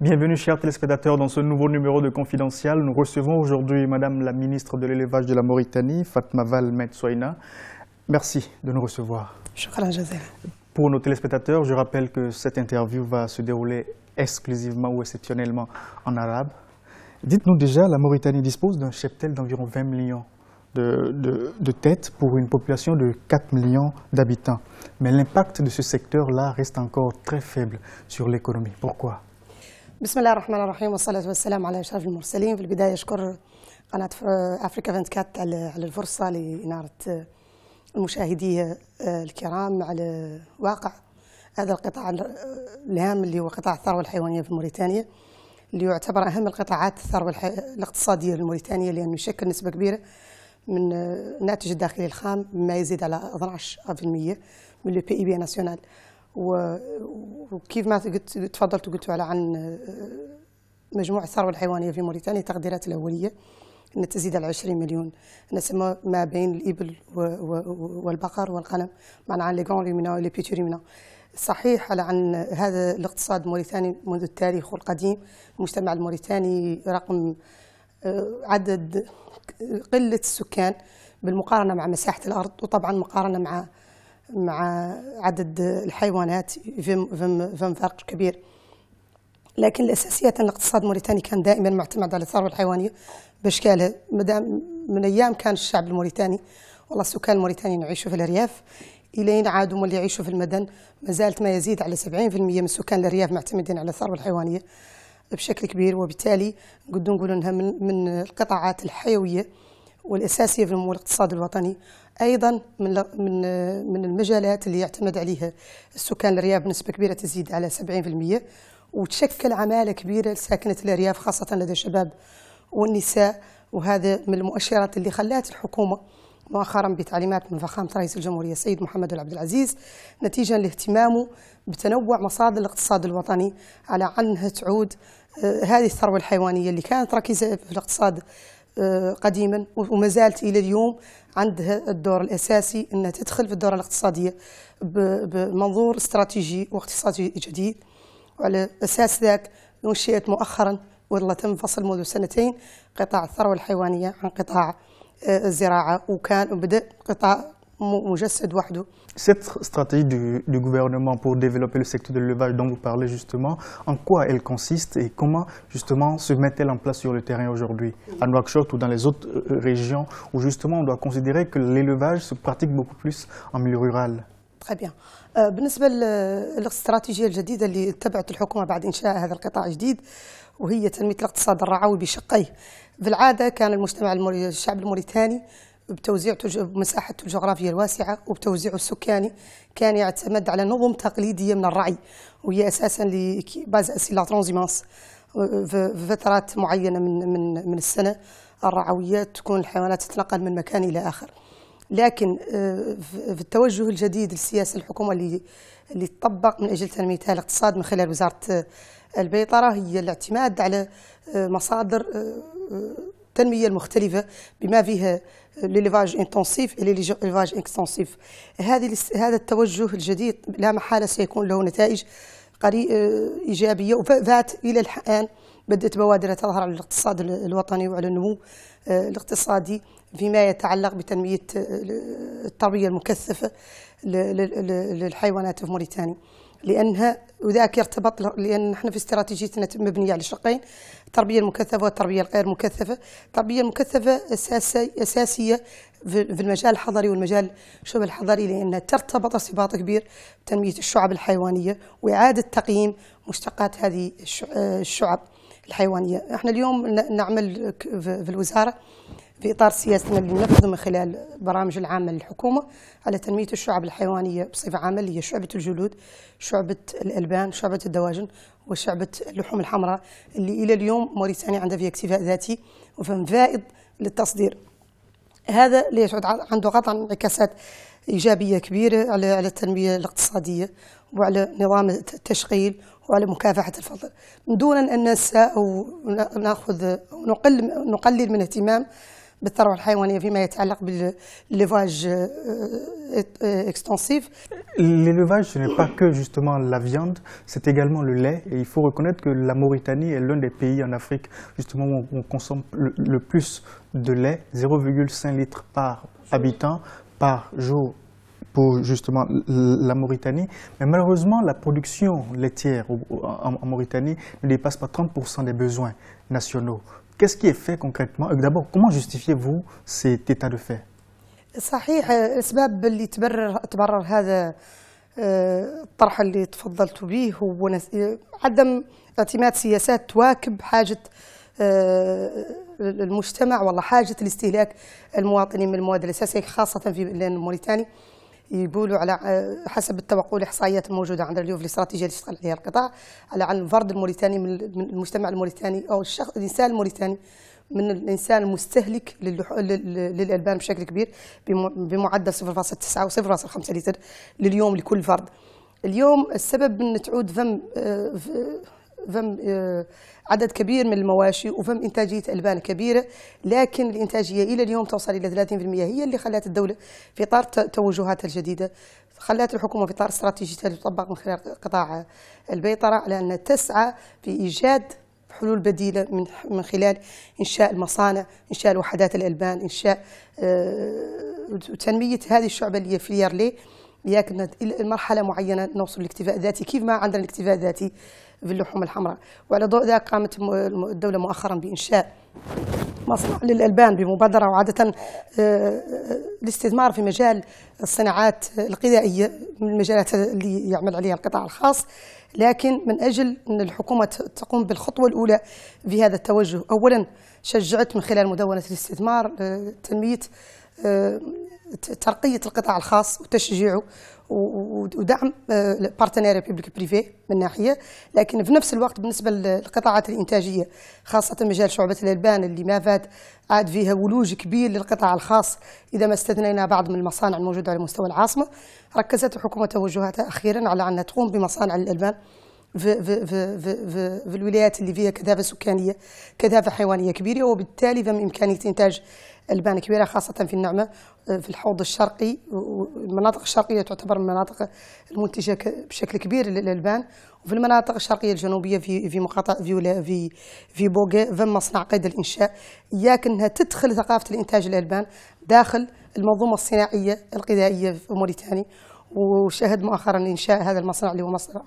Bienvenue chers téléspectateurs dans ce nouveau numéro de Confidential. Nous recevons aujourd'hui Madame la ministre de l'élevage de la Mauritanie, Fatma Val Soina. Merci de nous recevoir. Pour nos téléspectateurs, je rappelle que cette interview va se dérouler exclusivement ou exceptionnellement en arabe. Dites-nous déjà, la Mauritanie dispose d'un cheptel d'environ 20 millions de, de, de têtes pour une population de 4 millions d'habitants. Mais l'impact de ce secteur-là reste encore très faible sur l'économie. Pourquoi بسم الله الرحمن الرحيم والصلاة والسلام على أشرف المرسلين في البداية أشكر قناة أفريكا 24 على الفرصة لإنارة المشاهدية آه، الكرام على واقع هذا القطاع آه، الهام اللي هو قطاع الثروة الحيوانية في موريتانيا اللي يعتبر أهم القطاعات الثروة الاقتصادية لموريتانيا لأنه يشكل نسبة كبيرة من آه، الناتج الداخلي الخام ما يزيد على 12% من البي اي بي ناسيونال وكيف ما قلت تفضلت وقلت على عن مجموع الثروه الحيوانيه في موريتانيا التقديرات الاوليه أن تزيد على 20 مليون نسمى ما بين الإبل والبقر والغنم معنا عن لي ليمينا ولي بيتوريمينا صحيح على عن هذا الاقتصاد الموريتاني منذ التاريخ القديم المجتمع الموريتاني رقم عدد قلة السكان بالمقارنة مع مساحة الأرض وطبعا مقارنة مع مع عدد الحيوانات فم, فم فرق كبير لكن الاساسيات أن الاقتصاد الموريتاني كان دائما معتمد على الثروة الحيوانية بأشكالها مدام من أيام كان الشعب الموريتاني والله السكان الموريتانيين يعيشوا في الأرياف إلين عادوا اللي يعيشوا في المدن ما زالت ما يزيد على 70% من سكان الأرياف معتمدين على الثروة الحيوانية بشكل كبير وبالتالي نقدر نقول أنها من, من القطاعات الحيوية والأساسية في نمو الاقتصاد الوطني ايضا من من من المجالات اللي يعتمد عليها السكان الرياض بنسبه كبيره تزيد على 70% وتشكل عماله كبيره لساكنه الارياف خاصه لدى الشباب والنساء وهذا من المؤشرات اللي خلات الحكومه مؤخرا بتعليمات من فخامه رئيس الجمهوريه السيد محمد عبد العزيز نتيجه لاهتمامه بتنوع مصادر الاقتصاد الوطني على انها تعود آه، هذه الثروه الحيوانيه اللي كانت ركيزه في الاقتصاد آه، قديما وما زالت الى اليوم عندها الدور الاساسي انها تدخل في الدوره الاقتصاديه بمنظور استراتيجي واقتصادي جديد وعلى اساس ذاك انشئت مؤخرا والله تم فصل منذ سنتين قطاع الثروه الحيوانيه عن قطاع آه، الزراعه وكان بدا قطاع Cette stratégie du, du gouvernement pour développer le secteur de l'élevage dont vous parlez justement, en quoi elle consiste et comment justement se met-elle en place sur le terrain aujourd'hui à Nouakchott ou dans les autres euh, euh, régions où justement on doit considérer que l'élevage se pratique beaucoup plus en milieu rural Très bien. Euh, بالنسبة للاستراتيجية الجديدة اللي اتبعت الحكومة بعد إنشاء هذا القطاع الجديد وهي تنمية الاقتصاد الرعوي بشقيه بالعادة كان المجتمع الشعب الموريتاني بتوزيع مساحته الجغرافية الواسعة وبتوزيعه السكاني كان يعتمد على نظم تقليدية من الرعي وهي أساسا باز أسي لا في فترات معينة من, من, من السنة الرعويات تكون الحيوانات تتنقل من مكان إلى آخر لكن آه، في التوجه الجديد للسياسة الحكومة اللي اللي تطبق من أجل تنمية الاقتصاد من خلال وزارة آه، البيطرة هي الاعتماد على آه، مصادر التنمية المختلفة بما فيها ليفاج انتنسيف الى ليفاج اكستنسيف هذه هذا التوجه الجديد لا محاله سيكون له نتائج آه، ايجابيه وذات الى الان بدات بوادر تظهر على الاقتصاد الوطني وعلى النمو آه، الاقتصادي فيما يتعلق بتنميه آه، التربيه المكثفه للحيوانات في موريتانيا لانها وذاك يرتبط لان احنا في استراتيجيتنا مبنيه على شقين التربيه المكثفه والتربيه الغير مكثفه التربيه المكثفه اساسي اساسيه في المجال الحضري والمجال شبه الحضري لانها ترتبط ارتباط كبير بتنميه الشعب الحيوانيه واعاده تقييم مشتقات هذه آه، الشعب الحيوانيه احنا اليوم نعمل في الوزاره في إطار سياستنا اللي ننفذه من خلال برامج العامة للحكومة على تنمية الشعب الحيوانية بصفة عامة اللي هي شعبة الجلود، شعبة الألبان، شعبة الدواجن وشعبة اللحوم الحمراء اللي إلى اليوم موريتانيا عندها فيها اكتفاء ذاتي وفهم فائض للتصدير. هذا اللي يشعر عنده قطعا انعكاسات إيجابية كبيرة على على التنمية الاقتصادية وعلى نظام التشغيل وعلى مكافحة الفقر من دون أن ننسى أو نأخذ أو نقل نقلل من اهتمام بالثروه الحيوانيه فيما euh, euh, extensif. L'élevage, ce n'est pas que justement la viande, c'est également le lait. Et il faut reconnaître que la Mauritanie est l'un des pays en Afrique justement où on consomme le, plus de lait, 0,5 litres par habitant par jour pour justement la Mauritanie. Mais malheureusement, la production laitière en Mauritanie ne dépasse pas 30% des besoins nationaux. Qu'est-ce qui est fait concrètement D'abord, comment justifiez-vous cet état de fait صحيح الاسباب اللي تبرر تبرر هذا آه، الطرح اللي تفضلت به هو عدم اعتماد سياسات تواكب حاجه آه، المجتمع والله حاجه الاستهلاك المواطنين من المواد الاساسيه خاصه في موريتانيا يقولوا على آه، حسب التوقع والاحصائيات الموجوده عند اليوف الاستراتيجيه اللي اشتغل عليها القطاع على عن الفرد الموريتاني من المجتمع الموريتاني او الشخص الانسان الموريتاني من الانسان المستهلك للالبان بشكل كبير بمعدل 0.9 و 0.5 لتر لليوم لكل فرد اليوم السبب من تعود فم آه، فم آه، عدد كبير من المواشي وفم إنتاجية ألبان كبيرة لكن الإنتاجية إلى اليوم توصل إلى 30% هي اللي خلات الدولة في إطار توجهاتها الجديدة خلات الحكومة في إطار استراتيجيتها اللي تطبق من خلال قطاع البيطرة على أن تسعى في إيجاد حلول بديلة من من خلال إنشاء المصانع، إنشاء الوحدات الألبان، إنشاء وتنمية آه، هذه الشعبة اللي هي فيليارلي ياك مرحله معينه نوصل للاكتفاء الذاتي كيف ما عندنا الاكتفاء الذاتي في اللحوم الحمراء وعلى ضوء ذلك قامت الدوله مؤخرا بانشاء مصنع للألبان بمبادرة وعادة الاستثمار آه، آه، في مجال الصناعات الغذائية من المجالات اللي يعمل عليها القطاع الخاص لكن من أجل أن الحكومة تقوم بالخطوة الأولى في هذا التوجه أولا شجعت من خلال مدونة الاستثمار آه، تنمية آه، ترقيه القطاع الخاص وتشجيعه ودعم بارتنيريا بيبليك بريفي من ناحيه لكن في نفس الوقت بالنسبه للقطاعات الانتاجيه خاصه مجال شعبه الالبان اللي ما فات عاد فيها ولوج كبير للقطاع الخاص اذا ما استثنينا بعض من المصانع الموجوده على مستوى العاصمه ركزت الحكومه توجهاتها اخيرا على انها تقوم بمصانع الالبان في, في, في, في, في, في الولايات اللي فيها كثافه سكانيه كثافه حيوانيه كبيره وبالتالي فم امكانيه انتاج البان كبيره خاصه في النعمه في الحوض الشرقي والمناطق الشرقيه تعتبر من المناطق المنتجه بشكل كبير للالبان وفي المناطق الشرقيه الجنوبيه في في مقاطع فيولا في في بوغا فم مصنع قيد الانشاء اياك انها تدخل ثقافه الانتاج الالبان داخل المنظومه الصناعيه الغذائيه في موريتانيا وشهد مؤخرا انشاء هذا المصنع اللي هو مصنع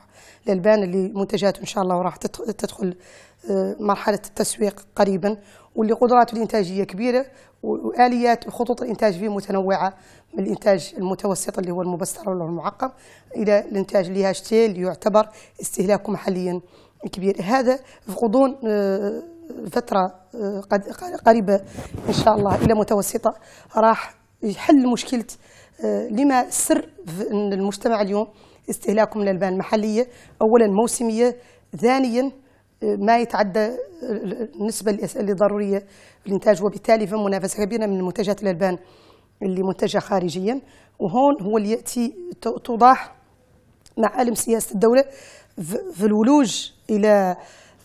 الالبان اللي منتجاته ان شاء الله وراح تدخل آه، مرحله التسويق قريبا واللي قدراته الانتاجيه كبيره واليات وخطوط الانتاج فيه متنوعه من الانتاج المتوسط اللي هو المبستر ولا المعقم الى الانتاج اللي هاشتيل اللي يعتبر استهلاكه محليا كبير هذا في غضون آه، فتره آه، قريبه ان شاء الله الى متوسطه راح يحل مشكله آه، لما سر أن المجتمع اليوم استهلاكهم للألبان المحلية أولا موسمية ثانيا آه، ما يتعدى آه، النسبة اللي ضرورية في الإنتاج وبالتالي في منافسة كبيرة من منتجات الألبان اللي منتجة خارجيا وهون هو اللي يأتي توضح معالم سياسة الدولة في الولوج إلى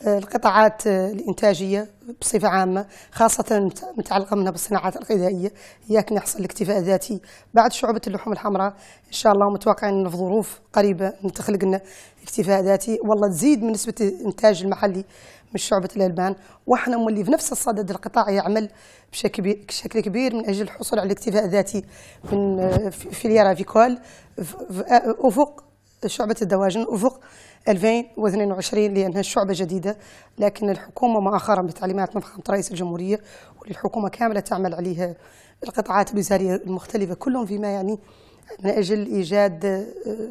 القطاعات الإنتاجية بصفة عامة خاصة متعلقة منها بالصناعات الغذائية إياك نحصل الاكتفاء الذاتي بعد شعبة اللحوم الحمراء إن شاء الله متوقع أن في ظروف قريبة تخلق لنا اكتفاء ذاتي والله تزيد من نسبة الإنتاج المحلي من شعبة الألبان وإحنا مولي في نفس الصدد القطاع يعمل بشكل كبير من أجل الحصول على الاكتفاء الذاتي من آه، في اليرا فيكول أفق شعبة الدواجن أفق 2022 لأنها شعبة جديدة لكن الحكومة مؤخرا بتعليمات مفخم رئيس الجمهورية والحكومة كاملة تعمل عليها القطاعات الوزارية المختلفة كلهم فيما يعني من أجل إيجاد آه،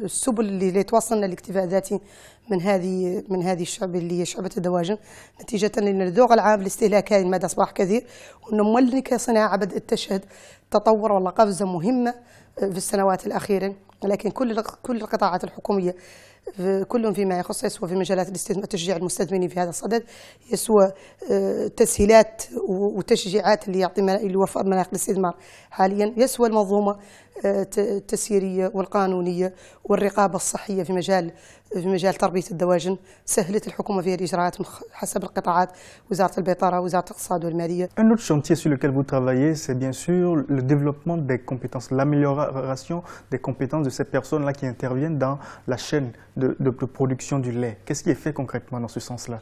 السبل اللي توصلنا الاكتفاء ذاتي من هذه من هذه الشعبة اللي هي شعبة الدواجن نتيجة أن الذوق العام الاستهلاكي المدى أصبح كثير ملك كصناعة بدأت تشهد تطور ولا قفزة مهمة آه، في السنوات الأخيرة لكن كل كل القطاعات الحكوميه كلهم فيما يخص يسوى في مجالات الاستثمار تشجيع المستثمرين في هذا الصدد يسوى آه، تسهيلات وتشجيعات اللي يعطي اللي يوفر مناخ الاستثمار حاليا يسوى المنظومه التسييريه والقانونيه والرقابه الصحيه في مجال في مجال تربيه الدواجن سهلت الحكومه فيها الاجراءات حسب القطاعات وزاره البيطره وزاره الاقتصاد والماليه ان اوت شونتيير سور لوكيل بو ترافايي سي بيان سور لو ديفلوبمون دي كومبيتونس لاميليوراسيون دي كومبيتونس دو سي بيرسون لا كي انترفيان دان لا شين دو دو برودكسيون دو لي كيس كي في كونكريتمون دان سو سونس لا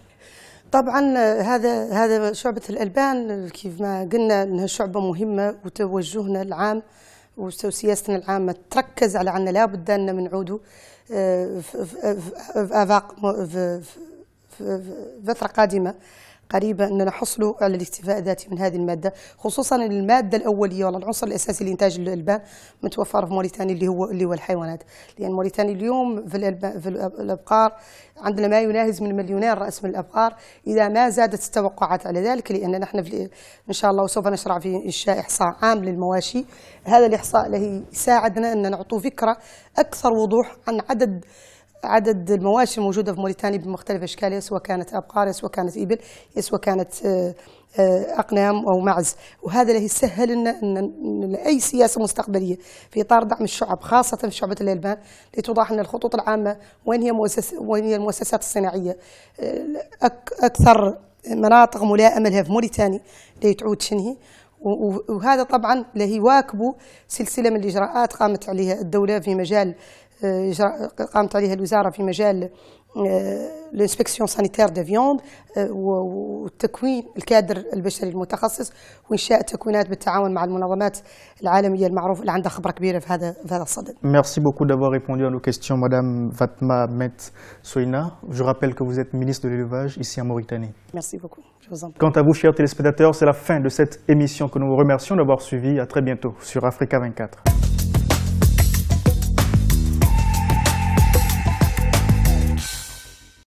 طبعا هذا هذا شعبه الالبان كيف ما قلنا انها شعبه مهمه وتوجهنا العام وسياستنا العامة تركز على أن لا بد أن نعود آه، في آفاق فترة قادمة قريبا أننا نحصلوا على الاكتفاء الذاتي من هذه المادة خصوصا المادة الأولية ولا العنصر الأساسي لإنتاج الألبان متوفر في موريتانيا اللي هو اللي هو الحيوانات لأن موريتانيا اليوم في, في الأبقار عندنا ما يناهز من مليونين رأس من الأبقار إذا ما زادت التوقعات على ذلك لأن نحن إن شاء الله وسوف نشرع في إنشاء إحصاء عام للمواشي هذا الإحصاء له يساعدنا أن نعطوا فكرة أكثر وضوح عن عدد عدد المواشي الموجودة في موريتانيا بمختلف أشكالها سواء كانت أبقار سواء كانت إبل سواء كانت آه، آه، أقنام أو معز وهذا اللي يسهل لنا أن أي سياسة مستقبلية في إطار دعم الشعب خاصة في شعبة الألبان لتوضح لنا الخطوط العامة وين هي وين هي المؤسسات الصناعية آه، أكثر مناطق ملائمة لها في موريتانيا اللي تعود شنهي وهذا طبعا اللي يواكبه سلسله من الاجراءات قامت عليها الدوله في مجال قامت عليها الوزاره في مجال الانسبكسيون سانيتير دو فيوند وتكوين الكادر البشري المتخصص وانشاء تكوينات بالتعاون مع المنظمات العالميه المعروفه اللي عندها خبره كبيره في هذا في هذا الصدد. ميرسي بوكو دافوار ريبوندي على كيستيون مدام فاتما مت سوينا، جو رابيل كو فوزيت مينيست دو ليلوفاج ici en موريتاني. ميرسي بوكو. Quant à vous, chers téléspectateurs, c'est la fin de cette émission que nous vous remercions d'avoir suivi. À très bientôt sur Africa 24.